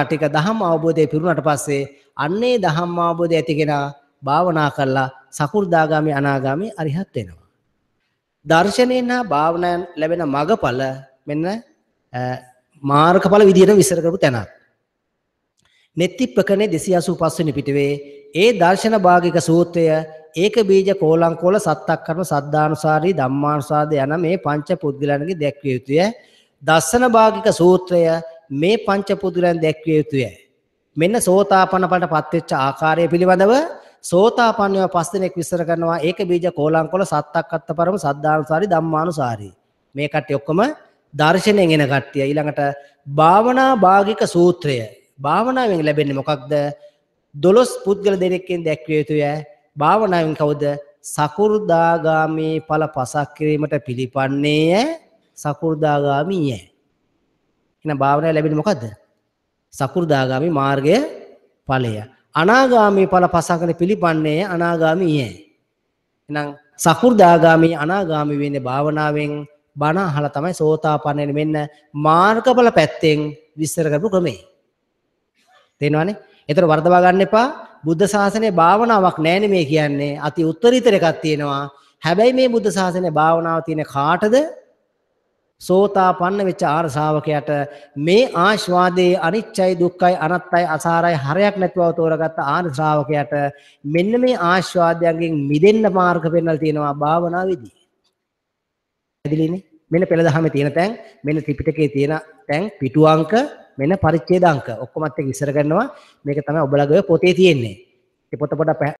ටික දහම් අවබෝධය පිරුණට පස්සේ අන්නේ දහම් අවබෝධය ඇතිගෙනා භාවනා කරලා සකුර්දාගාමි අනාගාමි අරිහත් වෙනවා. දර්ශනයෙන් හා භාවනාවෙන් ලැබෙන මගඵල මෙන්න මාර්ගඵල විදිහට විස්තර කරපු තැනක්. netti prakane 285 වෙනි පිටුවේ ඒ දර්ශන භාගික සූත්‍රය ඒක බීජ කෝලංකෝල සත්තක් කරන සද්ධානුසාරී ධම්මානුසාරද යන මේ පංච පුද්ගලයන්ගේ දැක්විය යුතුය. දස්සන භාගික සූත්‍රය මේ පංච පුදුරයන් දැක්විය යුතුය. මෙන්න සෝතාපන්න ඵලටපත් වෙච්ච ආකාරය පිළිබඳව සෝතාපන්නව පස් දිනක් විස්තර කරනවා ඒක බීජ කෝලංකොල සත්තක් අත්තපරම සද්ධානුසාරි ධම්මානුසාරි. මේ කට්ටිය ඔක්කොම දර්ශනයෙන් එන කට්ටිය. ඊළඟට භාවනා භාගික සූත්‍රය. භාවනාවෙන් ලැබෙන්නේ මොකක්ද? දොළොස් පුද්ගල දෙනෙක්ගෙන් දැක්විය යුතුය. භාවනාවෙන් කවුද? සකු르දාගාමී ඵල පසක් කිරීමට පිළිපන්නේය. සකු르දාගාමීය. එහෙනම් භාවනාව ලැබෙන්නේ මොකද්ද? සකු르දාගාමි මාර්ගය ඵලය. අනාගාමී ඵල පසකන පිළිපන්නේ අනාගාමී යේ. එහෙනම් සකු르දාගාමි අනාගාමී වෙන්නේ භාවනාවෙන් බණ අහලා තමයි සෝතාපන්නනේ මෙන්න මාර්ගඵල පැත්තෙන් විස්තර කරපු ක්‍රමේ. තේනවනේ? ඒතර වර්ධවා ගන්න එපා. බුද්ධ ශාසනයේ භාවනාවක් නැහැනේ මේ කියන්නේ. අති උත්තරීතර එකක් තියෙනවා. හැබැයි මේ බුද්ධ ශාසනයේ භාවනාව තියෙන කාටද? සෝතාපන්න වෙච්ච ආර්ශාවකයට මේ ආශ්වාදයේ අනිච්චයි දුක්ඛයි අනත්තයි අසාරයි හරයක් නැතුව තෝරගත්ත ආර්ශාවකයට මෙන්න මේ ආශ්වාදයෙන් මිදෙන්න මාර්ග පෙන්වලා තියෙනවා භාවනාවේදී. ඇදිලිනේ. මෙන්න පෙළ දහමේ තියෙන තැන්, මෙන්න ත්‍රිපිටකයේ තියෙන තැන්, පිටු අංක, මෙන්න පරිච්ඡේද අංක ඔක්කොමත් එක ඉස්සර කරනවා. මේක තමයි ඔබලගේ පොතේ තියෙන්නේ. ඒ පොත පොඩක්